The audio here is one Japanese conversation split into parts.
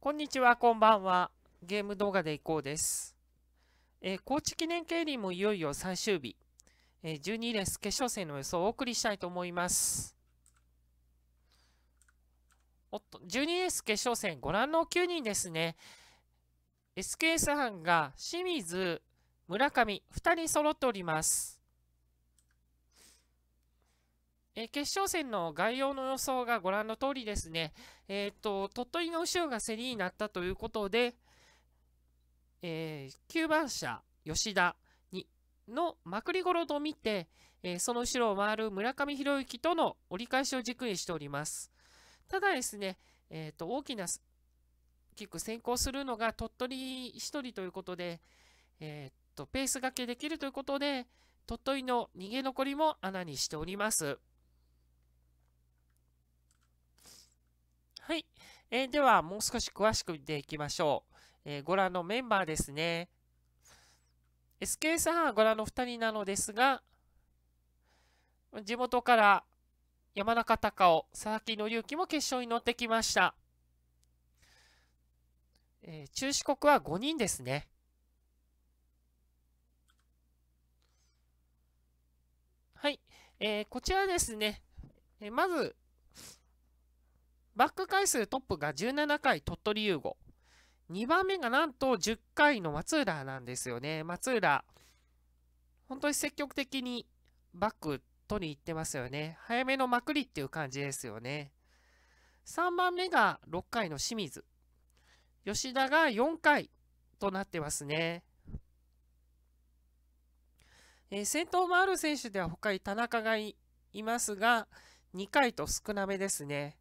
こんにちは、こんばんは。ゲーム動画でいこうです。えー、高知記念競輪もいよいよ最終日、えー、12レース決勝戦の予想をお送りしたいと思います。おっと、12レース決勝戦、ご覧の9人ですね。SKS 班が清水、村上、2人揃っております。えー、決勝戦の概要の予想がご覧の通りですね。えっ、ー、と、鳥取の後ろが競りになったということで、えー、9番車、吉田にのまくりごろと見て、えー、その後ろを回る村上博之との折り返しを軸にしております。ただですね、えっ、ー、と、大きなキック先行するのが鳥取1人ということで、えっと、ペースがけできるということで、鳥取の逃げ残りも穴にしております。えー、では、もう少し詳しく見ていきましょう。えー、ご覧のメンバーですね。SKS 班はご覧の2人なのですが、地元から山中隆夫、佐々木紀之も決勝に乗ってきました。えー、中四国は5人ですね。はい、えー、こちらですね、えー、まずバック回数トップが17回鳥取優吾。2番目がなんと10回の松浦なんですよね。松浦、本当に積極的にバック取り行ってますよね。早めのまくりっていう感じですよね。3番目が6回の清水。吉田が4回となってますね。えー、先頭もある選手では他に田中がいますが、2回と少なめですね。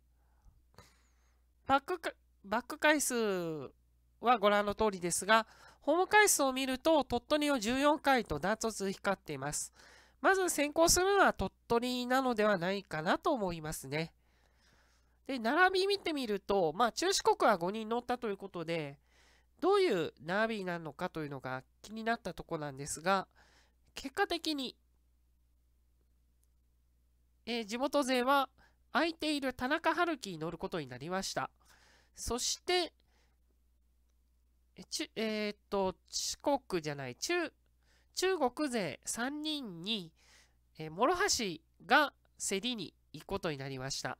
バックバック回数はご覧の通りですが、ホーム回数を見ると鳥取を14回とダーツ光っています。まず先行するのは鳥取なのではないかなと思いますね。で、並び見てみると、まあ中四国は5人乗ったということで、どういう並びなのかというのが気になったとこなんですが、結果的に、えー、地元勢は空いている田中春樹に乗ることになりました。そして、ええー、っと、四国じゃない、中、中国勢3人に、えー、諸橋が競りに行くことになりました。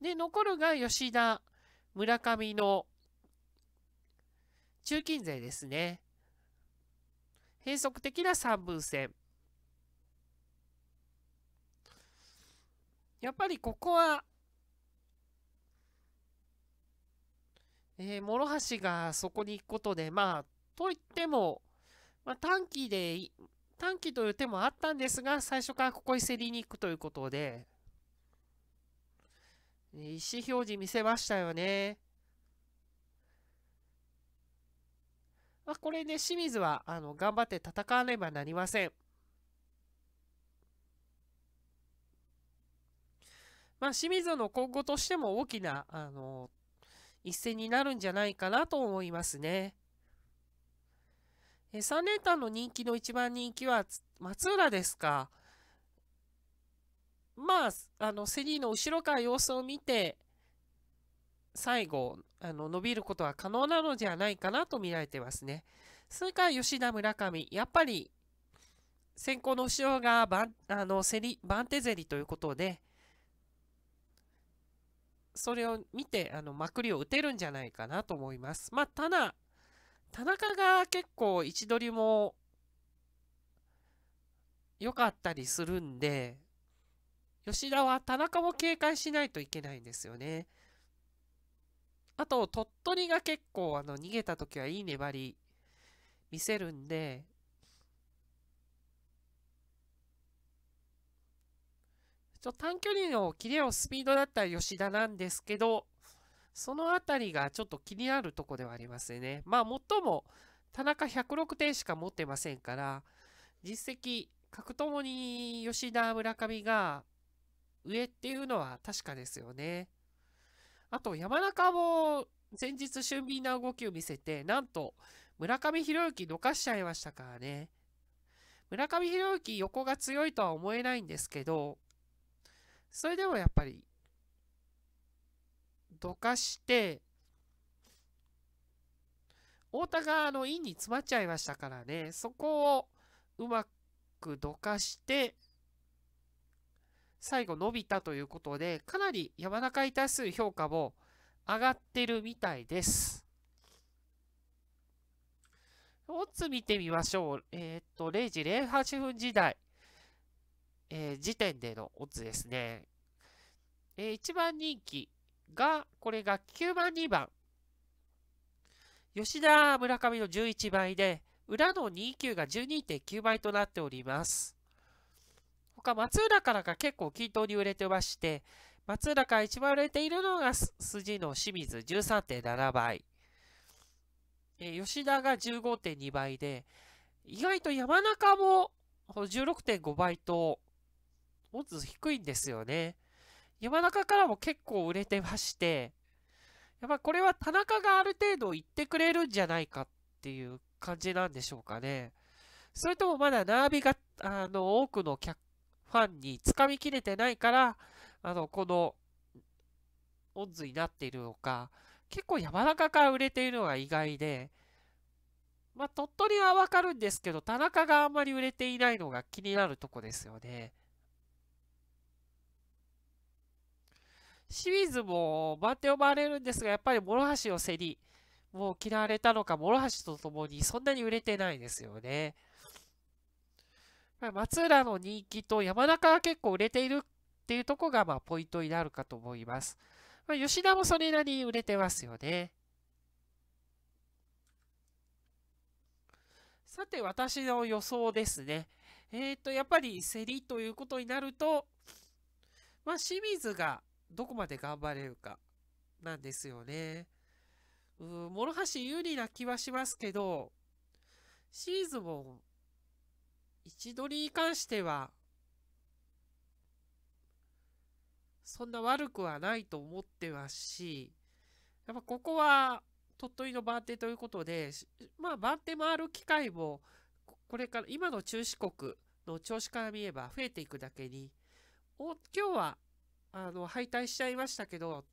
で、残るが吉田、村上の中金勢ですね。変則的な三分線。やっぱりここはえー、諸橋がそこに行くことで、まあ、といっても、まあ、短期で、短期という手もあったんですが、最初からここに競りに行くということで、意思表示見せましたよね。まあ、これで、ね、清水はあの頑張って戦わねばなりません。まあ、清水の今後としても大きなあの一戦になるんじゃないかなと思いますね。え3連単の人気の一番人気は松浦ですか。まあ、あの、セリーの後ろから様子を見て、最後、あの、伸びることは可能なのではないかなと見られてますね。それから吉田村上。やっぱり、先行の後ろがバン、あの、セリ、番手競りということで、それを見て、あの、まくりを打てるんじゃないかなと思います。まあ、ただ、田中が結構位置取りも良かったりするんで、吉田は田中も警戒しないといけないんですよね。あと、鳥取が結構あの逃げた時はいい粘り見せるんで、ちょ短距離のキレをスピードだったら吉田なんですけど、そのあたりがちょっと気になるとこではありますよね。まあ、もっとも、田中106点しか持ってませんから、実績、格ともに吉田、村上が上っていうのは確かですよね。あと、山中も前日俊敏な動きを見せて、なんと、村上博之どかしちゃいましたからね。村上博之横が強いとは思えないんですけど、それでもやっぱりどかして太田があのインに詰まっちゃいましたからねそこをうまくどかして最後伸びたということでかなり山中に対する評価も上がってるみたいです。オッズ見てみましょう。えー、っと、0時08分時代。えー、時点でのオッズですね。えー、1番人気が、これが9番2番。吉田村上の11倍で、裏の29が12.9倍となっております。他、松浦からが結構均等に売れてまして、松浦から一番売れているのが筋の清水13.7倍。えー、吉田が15.2倍で、意外と山中も16.5倍とオッズ低いんですよね。山中からも結構売れてまして、やっぱこれは田中がある程度行ってくれるんじゃないかっていう感じなんでしょうかね。それともまだナービが、あの、多くの客、ファンにつかみきれてないから、あの、この、オンズになっているのか、結構山中から売れているのが意外で、まあ、鳥取はわかるんですけど、田中があんまり売れていないのが気になるとこですよね。清水も番手を回れるんですが、やっぱり諸橋を競り、もう嫌われたのか、諸橋と共にそんなに売れてないですよね。松浦の人気と山中が結構売れているっていうとこが、まあ、ポイントになるかと思います。まあ、吉田もそれなりに売れてますよね。さて、私の予想ですね。えっ、ー、と、やっぱり競りということになると、まあ、清水がどこまで頑張れるかなんですよね。うん、諸橋有利な気はしますけど、シーズンも、位置取りに関しては、そんな悪くはないと思ってますし、やっぱここは鳥取の番手ということで、まあ番手回る機会も、これから今の中四国の調子から見れば増えていくだけに、お今日はあの、敗退しちゃいましたけど、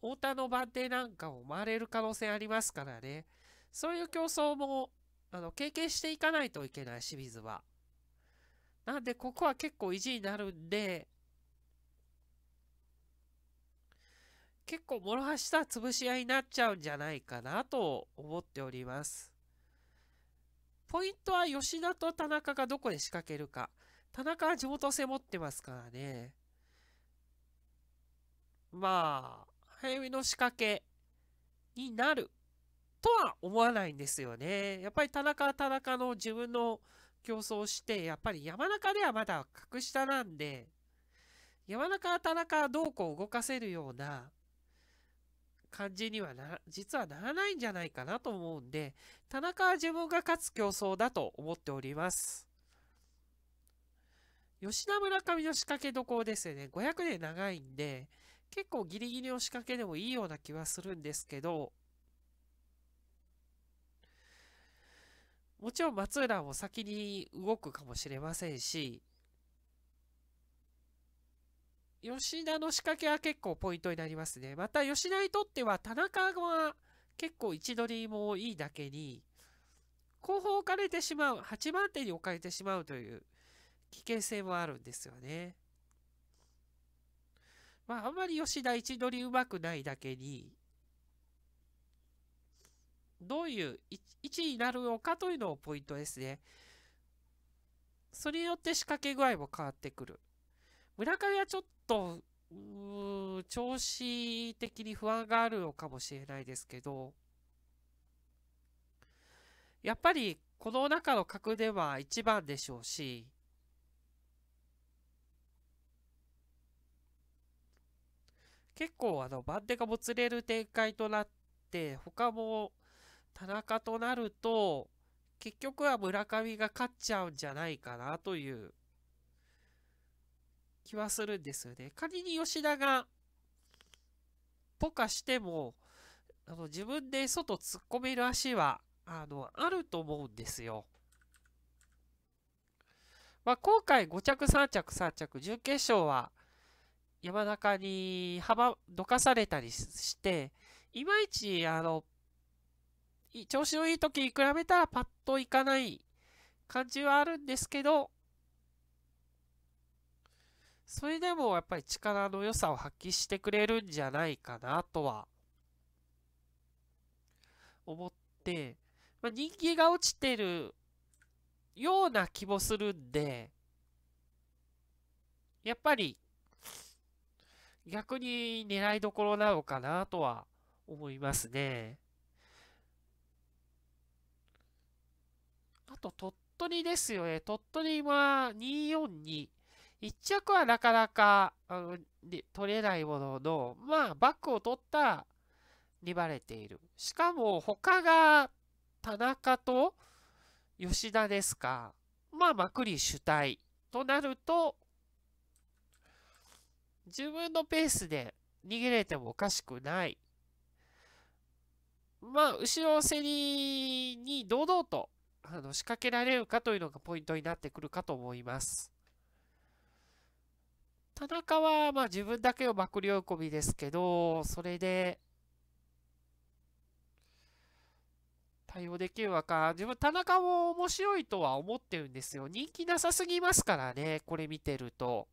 太田の番手なんかを回れる可能性ありますからね。そういう競争も、あの、経験していかないといけない、清水は。なんで、ここは結構意地になるんで、結構、諸橋さん潰し合いになっちゃうんじゃないかなと思っております。ポイントは吉田と田中がどこで仕掛けるか。田中は地元性持ってますからね。まあ、早めの仕掛けになるとは思わないんですよね。やっぱり田中田中の自分の競争して、やっぱり山中ではまだ格下なんで、山中田中どうこう動かせるような感じにはな、実はならないんじゃないかなと思うんで、田中は自分が勝つ競争だと思っております。吉田村上の仕掛けどころですよね。500年長いんで、結構ギリギリの仕掛けでもいいような気はするんですけど、もちろん松浦も先に動くかもしれませんし、吉田の仕掛けは結構ポイントになりますね。また吉田にとっては田中は結構位置取りもいいだけに、後方置かれてしまう、8番手に置かれてしまうという危険性もあるんですよね。まあ、あんまり吉田一取りうまくないだけに、どういう1置になるのかというのをポイントですね。それによって仕掛け具合も変わってくる。村上はちょっと、調子的に不安があるのかもしれないですけど、やっぱりこの中の格では一番でしょうし、結構あの番手がもつれる展開となって他も田中となると結局は村上が勝っちゃうんじゃないかなという気はするんですよね。仮に吉田がポカしてもあの自分で外突っ込める足はあのあると思うんですよ。まあ、今回5着3着3着準決勝は山中に幅、どかされたりして、いまいち、あの、調子のいい時に比べたらパッといかない感じはあるんですけど、それでもやっぱり力の良さを発揮してくれるんじゃないかなとは思って、まあ、人気が落ちてるような気もするんで、やっぱり逆に狙いどころなのかなとは思いますね。あと、鳥取ですよね。鳥取は242。1着はなかなかあの取れないものの、まあ、バックを取った粘れている。しかも、他が田中と吉田ですか。まあ、まくり主体となると、自分のペースで逃げれてもおかしくない。まあ、後ろ競りに堂々とあの仕掛けられるかというのがポイントになってくるかと思います。田中は、まあ、自分だけをまくり込みですけど、それで対応できるのか、自分、田中も面白いとは思ってるんですよ。人気なさすぎますからね、これ見てると。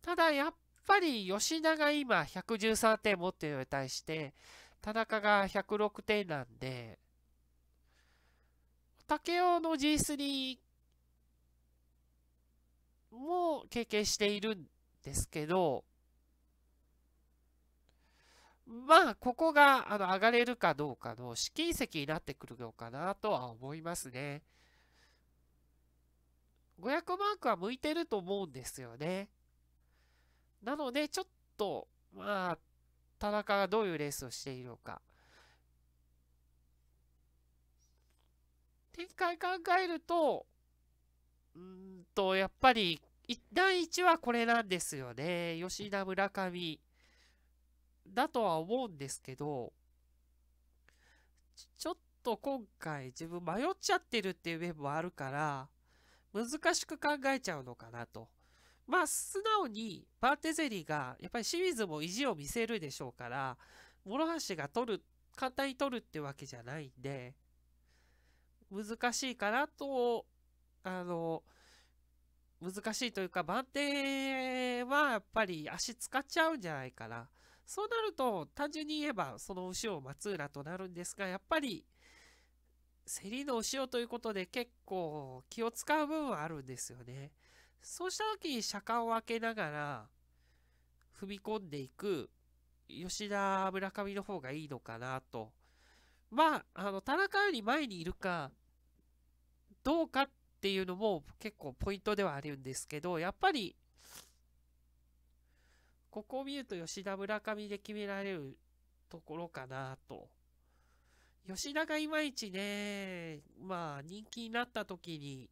ただ、やっぱり吉田が今113点持ってるのに対して、田中が106点なんで、竹雄の G3 も経験しているんですけど、まあ、ここがあの上がれるかどうかの試金石になってくるのかなとは思いますね。500マークは向いてると思うんですよね。なので、ちょっと、まあ、田中がどういうレースをしているのか。展開考えると、うんと、やっぱり、第1はこれなんですよね。吉田村上だとは思うんですけど、ちょっと今回自分迷っちゃってるっていう面もあるから、難しく考えちゃうのかなと。まあ、素直にバンテゼリが、やっぱり清水も意地を見せるでしょうから、諸橋が取る、簡単に取るってわけじゃないんで、難しいかなと、あの、難しいというか、番手はやっぱり足使っちゃうんじゃないかな。そうなると、単純に言えば、その後ろ松浦となるんですが、やっぱり、競りの後ろということで結構気を使う部分はあるんですよね。そうした時に車間を空けながら踏み込んでいく吉田、村上の方がいいのかなと。まあ、あの、田中より前にいるか、どうかっていうのも結構ポイントではあるんですけど、やっぱり、ここを見ると吉田、村上で決められるところかなと。吉田がいまいちね、まあ人気になった時に、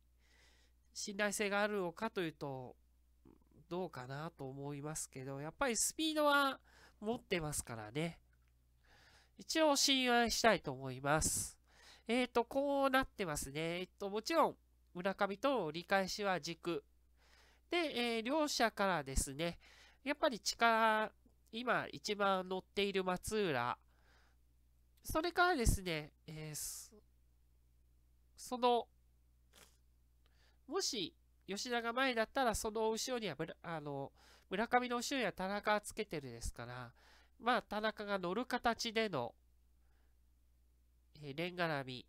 信頼性があるのかというと、どうかなと思いますけど、やっぱりスピードは持ってますからね。一応信頼したいと思います。えっ、ー、と、こうなってますね。えっと、もちろん、村上との折り返しは軸。で、えー、両者からですね、やっぱり力、今一番乗っている松浦、それからですね、えー、そのもし吉田が前だったら、その後ろには村あの村上の後ろには田中つけてるですから、まあ、田中が乗る形での、えー、レンガ並み。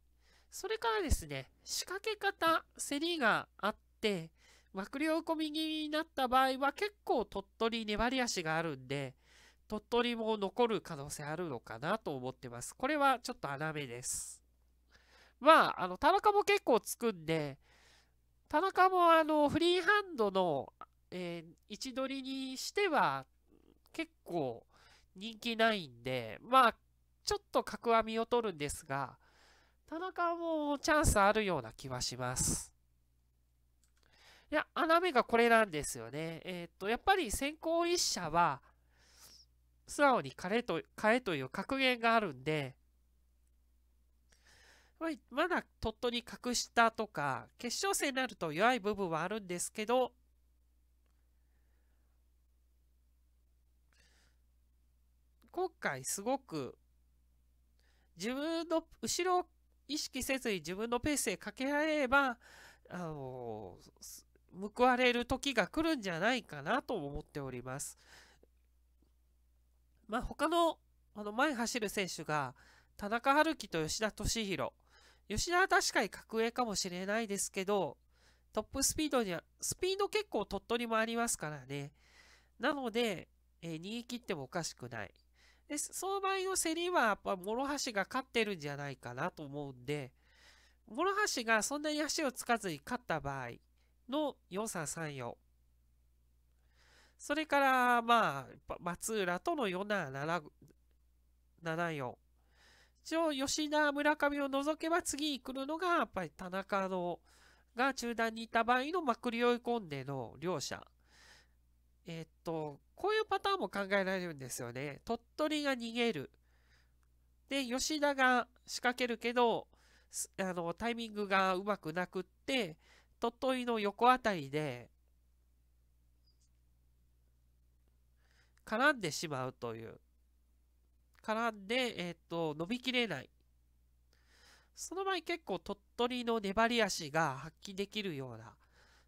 それからですね、仕掛け方、競りがあって、幕僚込み気味になった場合は結構鳥取粘り足があるんで、鳥取も残る可能性あるのかなと思ってます。これはちょっと穴目です。まあ、あの、田中も結構つくんで、田中もあのフリーハンドの、えー、位置取りにしては結構人気ないんで、まあ、ちょっと角編みを取るんですが、田中もチャンスあるような気はします。いや、穴目がこれなんですよね。えー、っと、やっぱり先行一社は、素直に変えと、変えという格言があるんで、まあ、まだ鳥取に格下とか、決勝戦になると弱い部分はあるんですけど、今回すごく自分の後ろを意識せずに自分のペースへかけられれば、あの報われる時が来るんじゃないかなと思っております。まあ、他のあの前走る選手が田中春樹と吉田敏弘吉田は確かに格上かもしれないですけど、トップスピードには、スピード結構鳥取もありますからね。なので、えー、逃げ切ってもおかしくない。で、その場合の競りは、やっぱ、諸橋が勝ってるんじゃないかなと思うんで、諸橋がそんなに足をつかずに勝った場合の4334。それから、まあ、松浦との4774。一応吉田、村上を除けば次に来るのが、やっぱり田中の、が中断にいた場合のまくり追い込んでの両者。えー、っと、こういうパターンも考えられるんですよね。鳥取が逃げる。で、吉田が仕掛けるけど、あの、タイミングがうまくなくって、鳥取の横あたりで、絡んでしまうという。絡んで、えっ、ー、と、伸びきれない。その場合結構鳥取の粘り足が発揮できるような、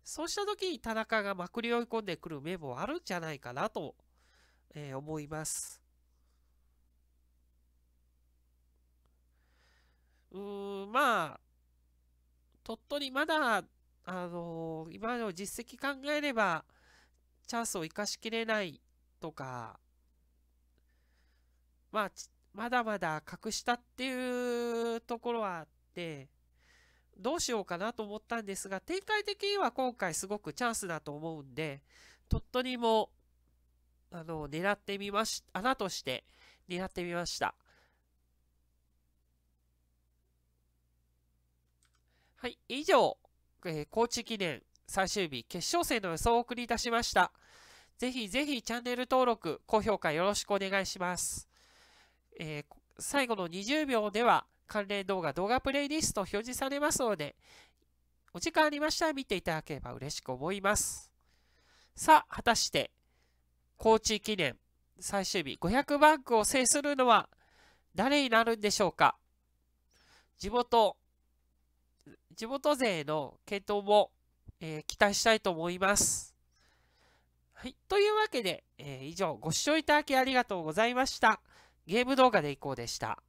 そうした時に田中がまくり追い込んでくる面もあるんじゃないかなと、えー、思います。うーん、まあ、鳥取まだ、あのー、今の実績考えれば、チャンスを生かしきれないとか、まあ、まだまだしたっていうところはあって、どうしようかなと思ったんですが、展開的には今回すごくチャンスだと思うんで、鳥取も、あの、狙ってみまし、穴として狙ってみました。はい、以上、えー、高知記念最終日決勝戦の予想をお送りいたしました。ぜひぜひチャンネル登録、高評価よろしくお願いします。えー、最後の20秒では関連動画、動画プレイリスト表示されますので、お時間ありましたら見ていただければ嬉しく思います。さあ、果たして、高知記念最終日500バックを制するのは誰になるんでしょうか地元、地元勢の検討も、えー、期待したいと思います。はい。というわけで、えー、以上ご視聴いただきありがとうございました。ゲーム動画でいこうでした。